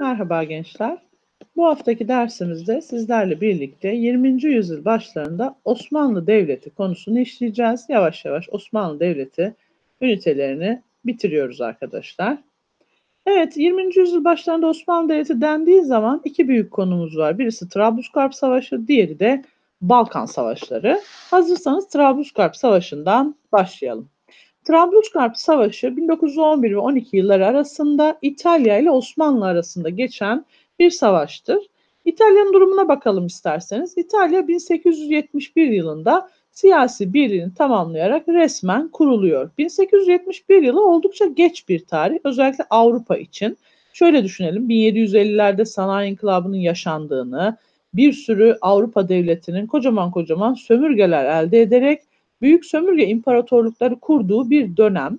Merhaba gençler. Bu haftaki dersimizde sizlerle birlikte 20. yüzyıl başlarında Osmanlı Devleti konusunu işleyeceğiz. Yavaş yavaş Osmanlı Devleti ünitelerini bitiriyoruz arkadaşlar. Evet 20. yüzyıl başlarında Osmanlı Devleti dendiği zaman iki büyük konumuz var. Birisi Trablusgarp Savaşı, diğeri de Balkan Savaşları. Hazırsanız Trablusgarp Savaşı'ndan başlayalım. Trablusgarp Savaşı 1911 ve 12 yılları arasında İtalya ile Osmanlı arasında geçen bir savaştır. İtalya'nın durumuna bakalım isterseniz. İtalya 1871 yılında siyasi birliğini tamamlayarak resmen kuruluyor. 1871 yılı oldukça geç bir tarih özellikle Avrupa için. Şöyle düşünelim 1750'lerde sanayi inkılabının yaşandığını, bir sürü Avrupa devletinin kocaman kocaman sömürgeler elde ederek Büyük Sömürge imparatorlukları kurduğu bir dönem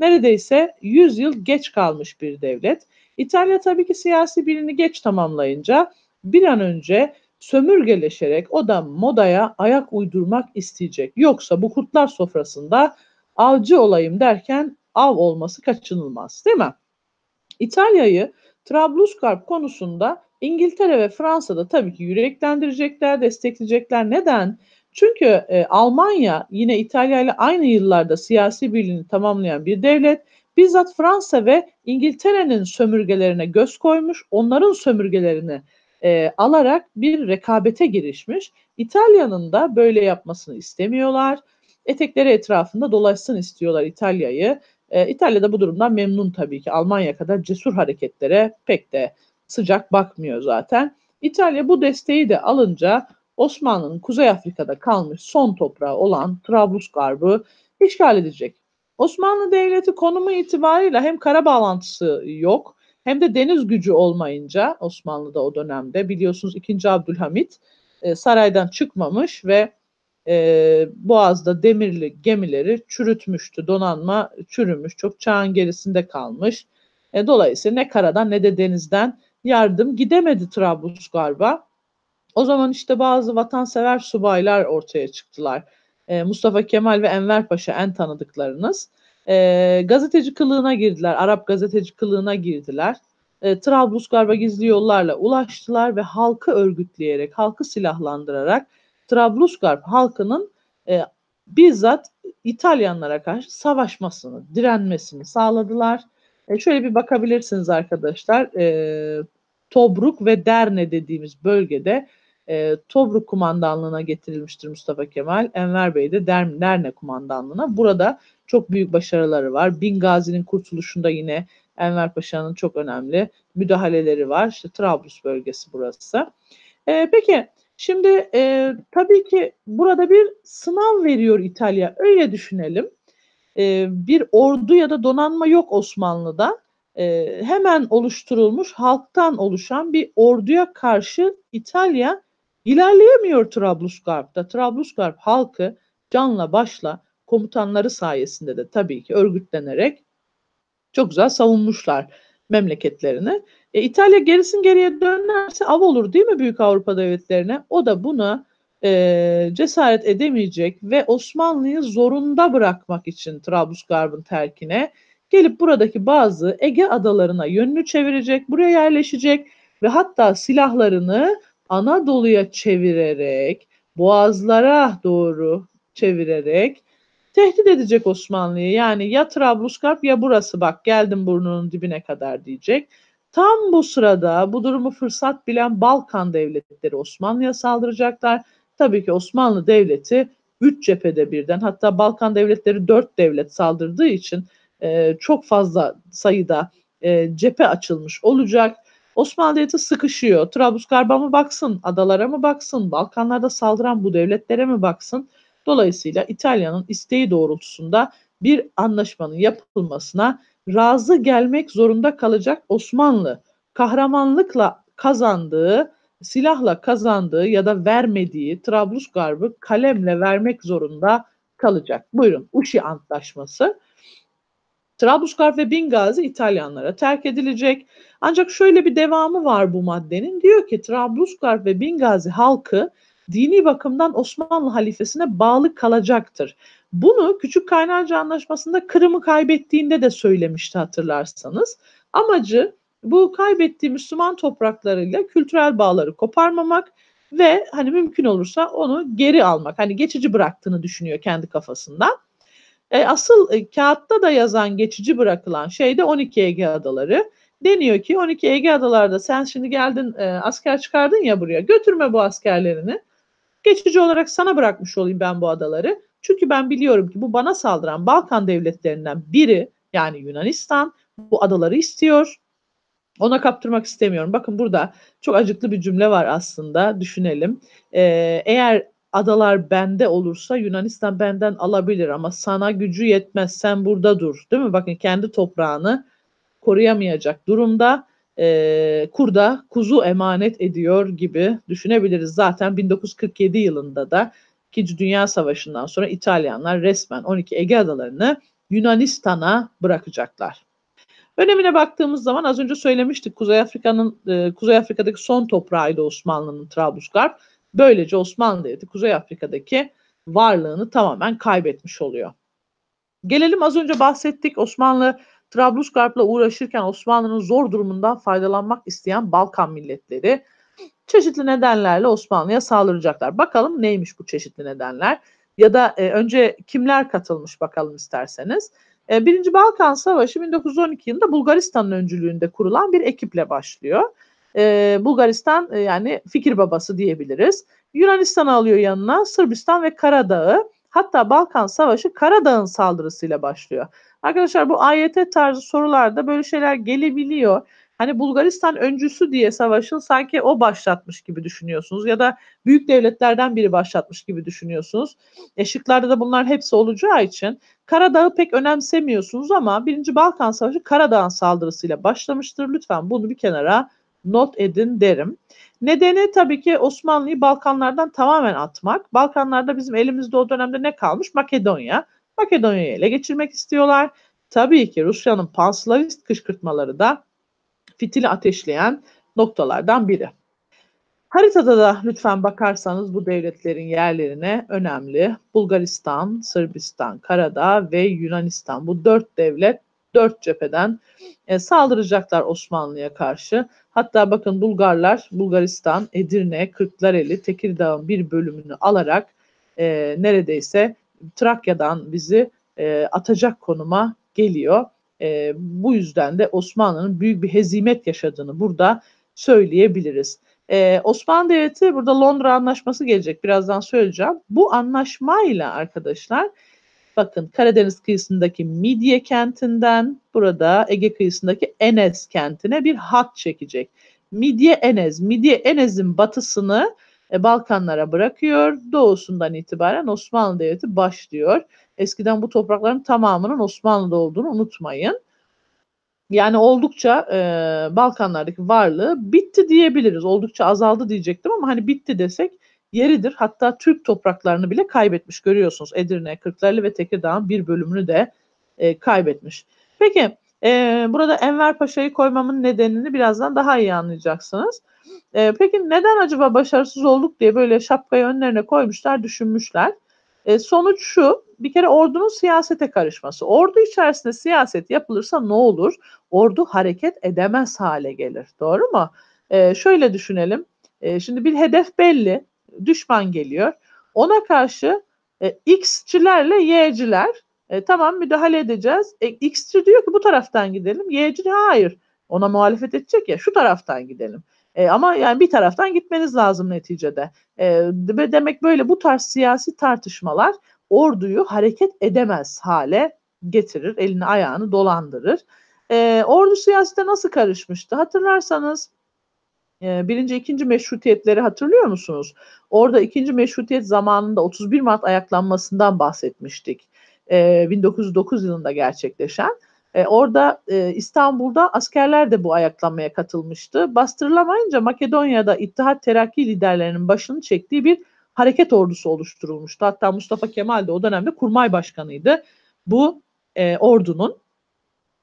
neredeyse 100 yıl geç kalmış bir devlet. İtalya tabii ki siyasi birini geç tamamlayınca bir an önce sömürgeleşerek o da modaya ayak uydurmak isteyecek. Yoksa bu kurtlar sofrasında avcı olayım derken av olması kaçınılmaz değil mi? İtalya'yı Trablusgarp konusunda İngiltere ve Fransa'da tabii ki yüreklendirecekler, destekleyecekler. Neden? Çünkü e, Almanya yine İtalya ile aynı yıllarda siyasi birliğini tamamlayan bir devlet bizzat Fransa ve İngiltere'nin sömürgelerine göz koymuş, onların sömürgelerini e, alarak bir rekabete girişmiş. İtalya'nın da böyle yapmasını istemiyorlar. Etekleri etrafında dolaşsın istiyorlar İtalya'yı. E, İtalya da bu durumdan memnun tabii ki. Almanya kadar cesur hareketlere pek de sıcak bakmıyor zaten. İtalya bu desteği de alınca Osmanlı'nın Kuzey Afrika'da kalmış son toprağı olan Trablusgarb'ı işgal edecek. Osmanlı Devleti konumu itibariyle hem kara bağlantısı yok hem de deniz gücü olmayınca Osmanlı'da o dönemde biliyorsunuz 2. Abdülhamit e, saraydan çıkmamış ve e, Boğaz'da demirli gemileri çürütmüştü. Donanma çürümüş, çok çağın gerisinde kalmış. E, dolayısıyla ne karadan ne de denizden yardım gidemedi Trablusgarb'a. O zaman işte bazı vatansever subaylar ortaya çıktılar. E, Mustafa Kemal ve Enver Paşa en tanıdıklarınız. E, gazeteci kılığına girdiler, Arap gazeteci kılığına girdiler. E, Trablusgarp'a gizli yollarla ulaştılar ve halkı örgütleyerek, halkı silahlandırarak Trablusgarp halkının e, bizzat İtalyanlara karşı savaşmasını, direnmesini sağladılar. E, şöyle bir bakabilirsiniz arkadaşlar. E, Tobruk ve Derne dediğimiz bölgede e, Tobruk kumandanlığına getirilmiştir Mustafa Kemal. Enver Bey de Der Derne kumandanlığına. Burada çok büyük başarıları var. Bingazi'nin kurtuluşunda yine Enver Paşa'nın çok önemli müdahaleleri var. İşte Trablus bölgesi burası. E, peki şimdi e, tabii ki burada bir sınav veriyor İtalya. Öyle düşünelim. E, bir ordu ya da donanma yok Osmanlı'da. E, hemen oluşturulmuş halktan oluşan bir orduya karşı İtalya İlerleyemiyor Trablusgarp'ta. Trablusgarp halkı canla başla komutanları sayesinde de tabii ki örgütlenerek çok güzel savunmuşlar memleketlerini. E, İtalya gerisin geriye dönerse av olur değil mi Büyük Avrupa devletlerine? O da buna e, cesaret edemeyecek ve Osmanlı'yı zorunda bırakmak için Trablusgarb'ın terkine gelip buradaki bazı Ege adalarına yönünü çevirecek, buraya yerleşecek ve hatta silahlarını Anadolu'ya çevirerek, boğazlara doğru çevirerek tehdit edecek Osmanlı'yı. Yani ya Trablusgarp ya burası bak geldim burnunun dibine kadar diyecek. Tam bu sırada bu durumu fırsat bilen Balkan devletleri Osmanlı'ya saldıracaklar. Tabii ki Osmanlı Devleti üç cephede birden hatta Balkan devletleri dört devlet saldırdığı için e, çok fazla sayıda e, cephe açılmış olacak. Osmanlı Devleti sıkışıyor. Trablusgarp'a mı baksın, adalara mı baksın, Balkanlarda saldıran bu devletlere mi baksın? Dolayısıyla İtalya'nın isteği doğrultusunda bir anlaşmanın yapılmasına razı gelmek zorunda kalacak Osmanlı. Kahramanlıkla kazandığı, silahla kazandığı ya da vermediği Trablusgarp'ı kalemle vermek zorunda kalacak. Buyurun Uşi Antlaşması. Trablusgarp ve Bingazi İtalyanlara terk edilecek. Ancak şöyle bir devamı var bu maddenin. Diyor ki Trablusgarp ve Bingazi halkı dini bakımdan Osmanlı halifesine bağlı kalacaktır. Bunu Küçük Kaynarca Anlaşması'nda Kırım'ı kaybettiğinde de söylemişti hatırlarsanız. Amacı bu kaybettiği Müslüman topraklarıyla kültürel bağları koparmamak ve hani mümkün olursa onu geri almak. Hani geçici bıraktığını düşünüyor kendi kafasından. E, asıl e, kağıtta da yazan geçici bırakılan şey de 12 Ege Adaları. Deniyor ki 12 Ege Adaları'da sen şimdi geldin e, asker çıkardın ya buraya götürme bu askerlerini. Geçici olarak sana bırakmış olayım ben bu adaları. Çünkü ben biliyorum ki bu bana saldıran Balkan devletlerinden biri yani Yunanistan bu adaları istiyor. Ona kaptırmak istemiyorum. Bakın burada çok acıklı bir cümle var aslında düşünelim. Ee, eğer adalar bende olursa Yunanistan benden alabilir ama sana gücü yetmez sen burada dur değil mi? Bakın kendi toprağını koruyamayacak durumda e, kurda kuzu emanet ediyor gibi düşünebiliriz. Zaten 1947 yılında da 2. Dünya Savaşı'ndan sonra İtalyanlar resmen 12 Ege Adalarını Yunanistan'a bırakacaklar. Önemine baktığımız zaman az önce söylemiştik Kuzey Afrika'nın e, Kuzey Afrika'daki son toprağıydı Osmanlı'nın Trablusgarp. Böylece Osmanlı Devleti Kuzey Afrika'daki varlığını tamamen kaybetmiş oluyor. Gelelim az önce bahsettik Osmanlı Trablusgarp'la uğraşırken Osmanlı'nın zor durumundan faydalanmak isteyen Balkan milletleri çeşitli nedenlerle Osmanlı'ya saldıracaklar. Bakalım neymiş bu çeşitli nedenler ya da e, önce kimler katılmış bakalım isterseniz. E, Birinci Balkan Savaşı 1912 yılında Bulgaristan'ın öncülüğünde kurulan bir ekiple başlıyor e, Bulgaristan e, yani fikir babası diyebiliriz. Yunanistan'ı alıyor yanına Sırbistan ve Karadağ'ı. Hatta Balkan Savaşı Karadağ'ın saldırısıyla başlıyor. Arkadaşlar bu AYT tarzı sorularda böyle şeyler gelebiliyor. Hani Bulgaristan öncüsü diye savaşın sanki o başlatmış gibi düşünüyorsunuz ya da büyük devletlerden biri başlatmış gibi düşünüyorsunuz. Eşiklerde şıklarda da bunlar hepsi olacağı için Karadağ'ı pek önemsemiyorsunuz ama 1. Balkan Savaşı Karadağ'ın saldırısıyla başlamıştır. Lütfen bunu bir kenara not edin derim. Nedeni tabii ki Osmanlı'yı Balkanlardan tamamen atmak. Balkanlarda bizim elimizde o dönemde ne kalmış? Makedonya. Makedonya'yı ele geçirmek istiyorlar. Tabii ki Rusya'nın panslavist kışkırtmaları da fitili ateşleyen noktalardan biri. Haritada da lütfen bakarsanız bu devletlerin yerlerine önemli. Bulgaristan, Sırbistan, Karadağ ve Yunanistan bu dört devlet dört cepheden e, saldıracaklar Osmanlı'ya karşı. Hatta bakın Bulgarlar, Bulgaristan, Edirne, Kırklareli, Tekirdağ'ın bir bölümünü alarak e, neredeyse Trakya'dan bizi e, atacak konuma geliyor. E, bu yüzden de Osmanlı'nın büyük bir hezimet yaşadığını burada söyleyebiliriz. Ee, Osmanlı Devleti burada Londra Anlaşması gelecek birazdan söyleyeceğim. Bu anlaşmayla arkadaşlar Bakın Karadeniz kıyısındaki Midye kentinden burada Ege kıyısındaki Enes kentine bir hat çekecek. Midye Enes, Midye Enes'in batısını e, Balkanlara bırakıyor. Doğusundan itibaren Osmanlı Devleti başlıyor. Eskiden bu toprakların tamamının Osmanlı'da olduğunu unutmayın. Yani oldukça e, Balkanlardaki varlığı bitti diyebiliriz. Oldukça azaldı diyecektim ama hani bitti desek yeridir. Hatta Türk topraklarını bile kaybetmiş görüyorsunuz. Edirne, Kırklareli ve Tekirdağ'ın bir bölümünü de e, kaybetmiş. Peki e, burada Enver Paşa'yı koymamın nedenini birazdan daha iyi anlayacaksınız. E, peki neden acaba başarısız olduk diye böyle şapkayı önlerine koymuşlar, düşünmüşler. E, sonuç şu, bir kere ordunun siyasete karışması. Ordu içerisinde siyaset yapılırsa ne olur? Ordu hareket edemez hale gelir. Doğru mu? E, şöyle düşünelim. E, şimdi bir hedef belli düşman geliyor. Ona karşı e, X'çilerle Y'ciler e, tamam müdahale edeceğiz. E, X'çi diyor ki bu taraftan gidelim. Y'ci hayır ona muhalefet edecek ya şu taraftan gidelim. E, ama yani bir taraftan gitmeniz lazım neticede. E, demek böyle bu tarz siyasi tartışmalar orduyu hareket edemez hale getirir. Elini ayağını dolandırır. E, ordu siyasete nasıl karışmıştı? Hatırlarsanız ee, birinci, ikinci meşrutiyetleri hatırlıyor musunuz? Orada ikinci meşrutiyet zamanında 31 Mart ayaklanmasından bahsetmiştik. 1909 ee, yılında gerçekleşen. Ee, orada e, İstanbul'da askerler de bu ayaklanmaya katılmıştı. Bastırılamayınca Makedonya'da İttihat Terakki liderlerinin başını çektiği bir hareket ordusu oluşturulmuştu. Hatta Mustafa Kemal de o dönemde kurmay başkanıydı bu e, ordunun.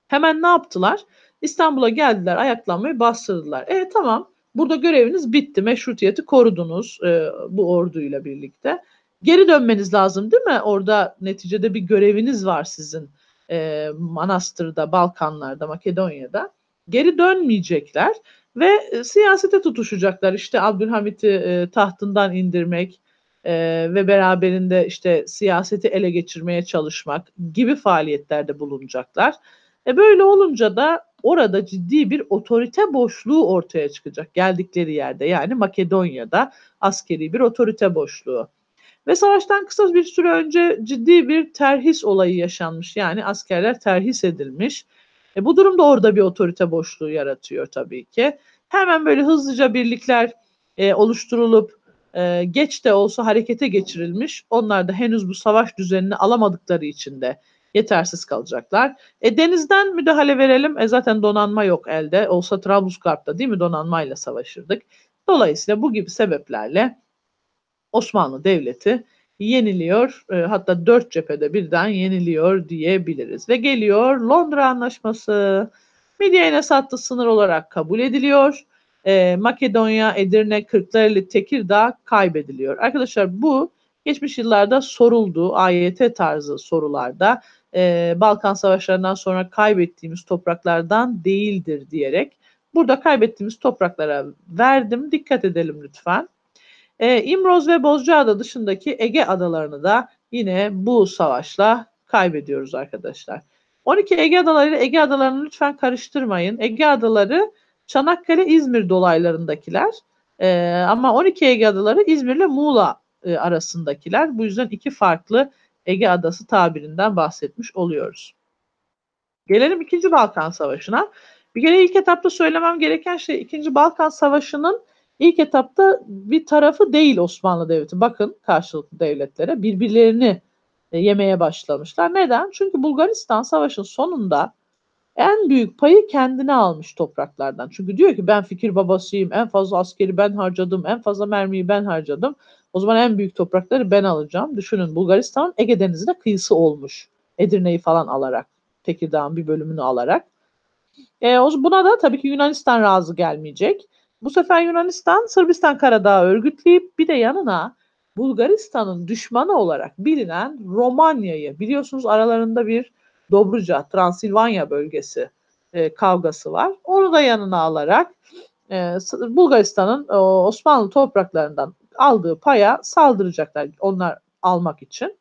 Hemen ne yaptılar? İstanbul'a geldiler, ayaklanmayı bastırdılar. E tamam, Burada göreviniz bitti. Meşrutiyeti korudunuz e, bu orduyla birlikte. Geri dönmeniz lazım değil mi? Orada neticede bir göreviniz var sizin e, Manastır'da, Balkanlar'da, Makedonya'da. Geri dönmeyecekler ve e, siyasete tutuşacaklar. İşte Abdülhamit'i e, tahtından indirmek e, ve beraberinde işte siyaseti ele geçirmeye çalışmak gibi faaliyetlerde bulunacaklar. E böyle olunca da orada ciddi bir otorite boşluğu ortaya çıkacak geldikleri yerde yani Makedonya'da askeri bir otorite boşluğu. Ve savaştan kısa bir süre önce ciddi bir terhis olayı yaşanmış yani askerler terhis edilmiş. E, bu da orada bir otorite boşluğu yaratıyor tabii ki. Hemen böyle hızlıca birlikler e, oluşturulup e, geç de olsa harekete geçirilmiş. Onlar da henüz bu savaş düzenini alamadıkları için de yetersiz kalacaklar. E, denizden müdahale verelim. E, zaten donanma yok elde. Olsa Trablusgarp'ta değil mi donanmayla savaşırdık. Dolayısıyla bu gibi sebeplerle Osmanlı Devleti yeniliyor. E, hatta dört cephede birden yeniliyor diyebiliriz. Ve geliyor Londra Anlaşması. Midye'ne sattı sınır olarak kabul ediliyor. E, Makedonya, Edirne, Kırklareli, Tekirdağ kaybediliyor. Arkadaşlar bu geçmiş yıllarda soruldu. AYT tarzı sorularda e, Balkan Savaşları'ndan sonra kaybettiğimiz topraklardan değildir diyerek burada kaybettiğimiz topraklara verdim. Dikkat edelim lütfen. E, İmroz ve Bozcaada dışındaki Ege adalarını da yine bu savaşla kaybediyoruz arkadaşlar. 12 Ege adaları ile Ege adalarını lütfen karıştırmayın. Ege adaları Çanakkale-İzmir dolaylarındakiler. E, ama 12 Ege adaları İzmir ile Muğla e, arasındakiler. Bu yüzden iki farklı Ege Adası tabirinden bahsetmiş oluyoruz. Gelelim 2. Balkan Savaşı'na. Bir kere ilk etapta söylemem gereken şey 2. Balkan Savaşı'nın ilk etapta bir tarafı değil Osmanlı Devleti. Bakın karşılıklı devletlere birbirlerini e, yemeye başlamışlar. Neden? Çünkü Bulgaristan Savaşın sonunda en büyük payı kendine almış topraklardan. Çünkü diyor ki ben fikir babasıyım, en fazla askeri ben harcadım, en fazla mermiyi ben harcadım. O zaman en büyük toprakları ben alacağım. Düşünün Bulgaristan Ege Denizi'ne kıyısı olmuş. Edirne'yi falan alarak, Tekirdağ'ın bir bölümünü alarak. E, buna da tabii ki Yunanistan razı gelmeyecek. Bu sefer Yunanistan Sırbistan Karadağ örgütleyip bir de yanına Bulgaristan'ın düşmanı olarak bilinen Romanya'yı biliyorsunuz aralarında bir Dobruca, Transilvanya bölgesi e, kavgası var. Onu da yanına alarak e, Bulgaristan'ın e, Osmanlı topraklarından aldığı paya saldıracaklar onlar almak için.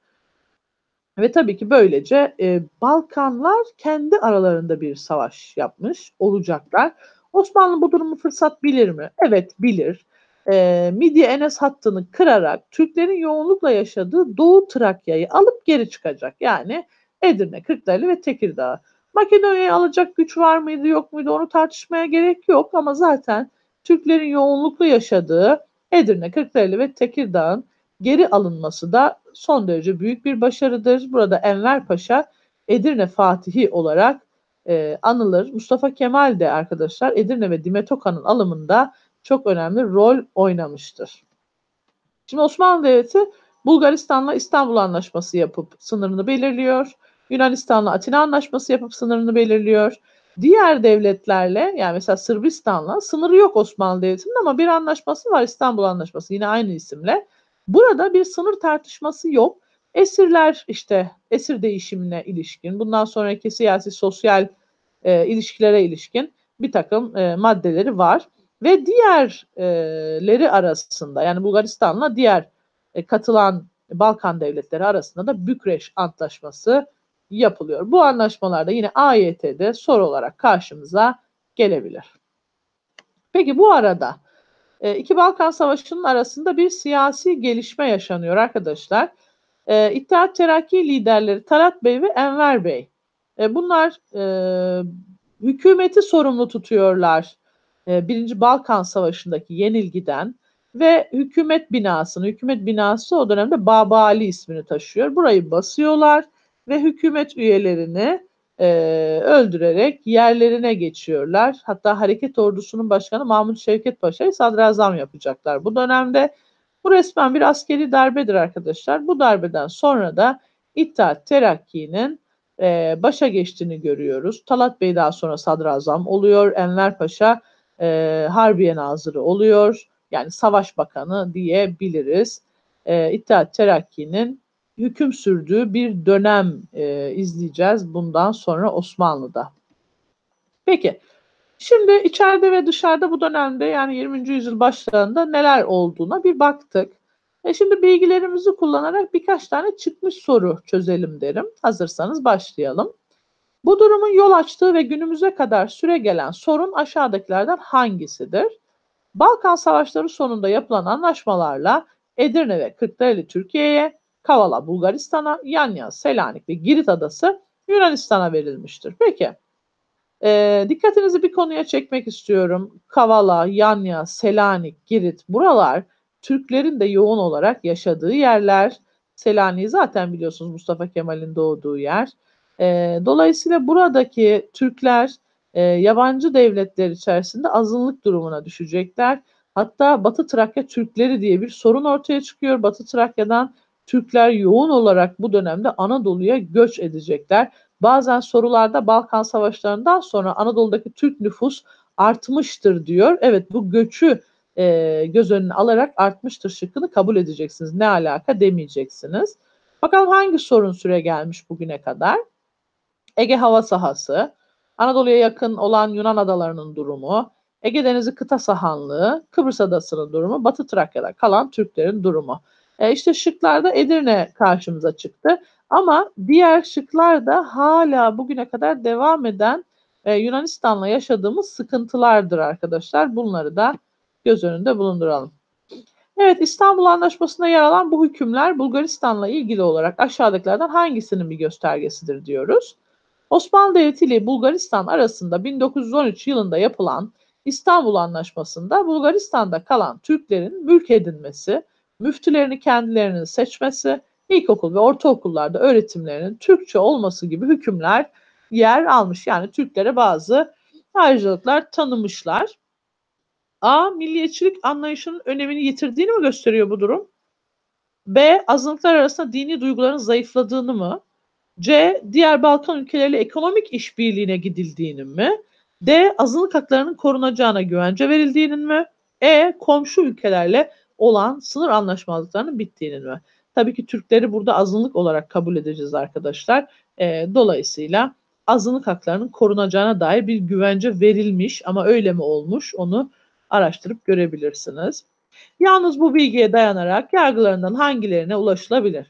Ve tabii ki böylece e, Balkanlar kendi aralarında bir savaş yapmış olacaklar. Osmanlı bu durumu fırsat bilir mi? Evet bilir. E, Midye Enes hattını kırarak Türklerin yoğunlukla yaşadığı Doğu Trakya'yı alıp geri çıkacak. Yani Edirne, Kırklareli ve Tekirdağ. Makedonya'yı alacak güç var mıydı yok muydu onu tartışmaya gerek yok ama zaten Türklerin yoğunluklu yaşadığı Edirne, Kırklareli ve Tekirdağ'ın geri alınması da son derece büyük bir başarıdır. Burada Enver Paşa Edirne Fatihi olarak e, anılır. Mustafa Kemal de arkadaşlar Edirne ve Dimetoka'nın alımında çok önemli rol oynamıştır. Şimdi Osmanlı Devleti Bulgaristan'la İstanbul Anlaşması yapıp sınırını belirliyor. Yunanistan'la Atina Anlaşması yapıp sınırını belirliyor. Diğer devletlerle yani mesela Sırbistan'la sınırı yok Osmanlı Devleti'nin ama bir anlaşması var İstanbul Anlaşması yine aynı isimle. Burada bir sınır tartışması yok. Esirler işte esir değişimine ilişkin, bundan sonraki siyasi sosyal e, ilişkilere ilişkin bir takım e, maddeleri var ve diğerleri arasında yani Bulgaristan'la diğer e, katılan Balkan devletleri arasında da Bükreş Antlaşması yapılıyor. Bu anlaşmalarda yine AYT'de soru olarak karşımıza gelebilir. Peki bu arada e, iki Balkan Savaşı'nın arasında bir siyasi gelişme yaşanıyor arkadaşlar. E, İttihat Terakki liderleri Talat Bey ve Enver Bey. E, bunlar hükümeti sorumlu tutuyorlar. Birinci Balkan Savaşı'ndaki yenilgiden ve hükümet binasını, hükümet binası o dönemde Babali ismini taşıyor. Burayı basıyorlar ve hükümet üyelerini e, öldürerek yerlerine geçiyorlar. Hatta hareket ordusunun başkanı Mahmut Şevket Paşa'yı sadrazam yapacaklar bu dönemde. Bu resmen bir askeri darbedir arkadaşlar. Bu darbeden sonra da İttihat Terakki'nin e, başa geçtiğini görüyoruz. Talat Bey daha sonra sadrazam oluyor. Enver Paşa e, Harbiye Nazırı oluyor. Yani Savaş Bakanı diyebiliriz. E, İttihat Terakki'nin hüküm sürdüğü bir dönem e, izleyeceğiz bundan sonra Osmanlı'da. Peki şimdi içeride ve dışarıda bu dönemde yani 20. yüzyıl başlarında neler olduğuna bir baktık. E şimdi bilgilerimizi kullanarak birkaç tane çıkmış soru çözelim derim. Hazırsanız başlayalım. Bu durumun yol açtığı ve günümüze kadar süre gelen sorun aşağıdakilerden hangisidir? Balkan Savaşları sonunda yapılan anlaşmalarla Edirne ve Kırklareli Türkiye'ye, Kavala Bulgaristan'a, Yanya, Selanik ve Girit adası Yunanistan'a verilmiştir. Peki e, dikkatinizi bir konuya çekmek istiyorum. Kavala, Yanya, Selanik, Girit buralar Türklerin de yoğun olarak yaşadığı yerler. Selanik zaten biliyorsunuz Mustafa Kemal'in doğduğu yer. E, dolayısıyla buradaki Türkler e, yabancı devletler içerisinde azınlık durumuna düşecekler. Hatta Batı Trakya Türkleri diye bir sorun ortaya çıkıyor. Batı Trakya'dan Türkler yoğun olarak bu dönemde Anadolu'ya göç edecekler. Bazen sorularda Balkan Savaşları'ndan sonra Anadolu'daki Türk nüfus artmıştır diyor. Evet bu göçü e, göz önüne alarak artmıştır şıkkını kabul edeceksiniz. Ne alaka demeyeceksiniz. Bakalım hangi sorun süre gelmiş bugüne kadar? Ege hava sahası, Anadolu'ya yakın olan Yunan adalarının durumu, Ege Denizi kıta sahanlığı, Kıbrıs adasının durumu, Batı Trakya'da kalan Türklerin durumu. E, işte şıklarda Edirne karşımıza çıktı. Ama diğer şıklarda hala bugüne kadar devam eden e, Yunanistan'la yaşadığımız sıkıntılardır arkadaşlar. Bunları da göz önünde bulunduralım. Evet İstanbul Anlaşması'nda yer alan bu hükümler Bulgaristan'la ilgili olarak aşağıdakilerden hangisinin bir göstergesidir diyoruz. Osmanlı Devleti ile Bulgaristan arasında 1913 yılında yapılan İstanbul Anlaşması'nda Bulgaristan'da kalan Türklerin mülk edinmesi, müftülerini kendilerinin seçmesi, ilkokul ve ortaokullarda öğretimlerinin Türkçe olması gibi hükümler yer almış. Yani Türklere bazı ayrıcalıklar tanımışlar. A. Milliyetçilik anlayışının önemini yitirdiğini mi gösteriyor bu durum? B. Azınlıklar arasında dini duyguların zayıfladığını mı? C. Diğer Balkan ülkeleriyle ekonomik işbirliğine gidildiğini mi? D. Azınlık haklarının korunacağına güvence verildiğini mi? E. Komşu ülkelerle olan sınır anlaşmazlıklarının bittiğinin mi? Tabii ki Türkleri burada azınlık olarak kabul edeceğiz arkadaşlar. E, dolayısıyla azınlık haklarının korunacağına dair bir güvence verilmiş ama öyle mi olmuş onu araştırıp görebilirsiniz. Yalnız bu bilgiye dayanarak yargılarından hangilerine ulaşılabilir?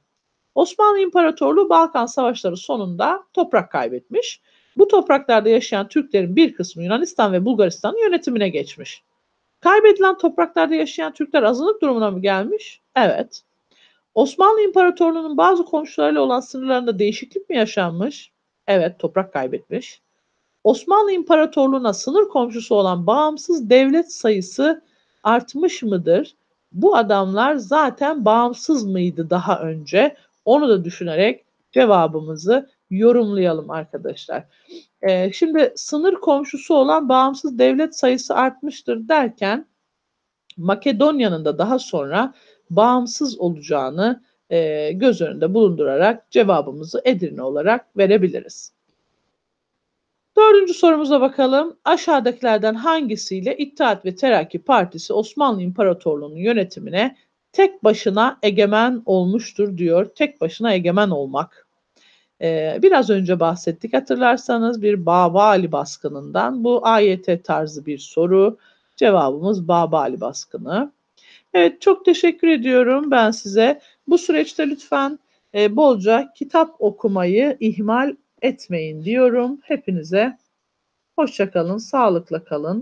Osmanlı İmparatorluğu Balkan Savaşları sonunda toprak kaybetmiş. Bu topraklarda yaşayan Türklerin bir kısmı Yunanistan ve Bulgaristan'ın yönetimine geçmiş. Kaybedilen topraklarda yaşayan Türkler azınlık durumuna mı gelmiş? Evet. Osmanlı İmparatorluğu'nun bazı komşularıyla olan sınırlarında değişiklik mi yaşanmış? Evet, toprak kaybetmiş. Osmanlı İmparatorluğu'na sınır komşusu olan bağımsız devlet sayısı artmış mıdır? Bu adamlar zaten bağımsız mıydı daha önce? Onu da düşünerek cevabımızı yorumlayalım arkadaşlar. E, şimdi sınır komşusu olan bağımsız devlet sayısı artmıştır derken Makedonya'nın da daha sonra bağımsız olacağını e, göz önünde bulundurarak cevabımızı Edirne olarak verebiliriz. Dördüncü sorumuza bakalım. Aşağıdakilerden hangisiyle İttihat ve Terakki Partisi Osmanlı İmparatorluğu'nun yönetimine tek başına egemen olmuştur diyor. Tek başına egemen olmak. Ee, biraz önce bahsettik hatırlarsanız bir Baba Ali baskınından bu AYT tarzı bir soru. Cevabımız Baba Ali baskını. Evet çok teşekkür ediyorum ben size. Bu süreçte lütfen e, bolca kitap okumayı ihmal etmeyin diyorum. Hepinize hoşçakalın, sağlıkla kalın.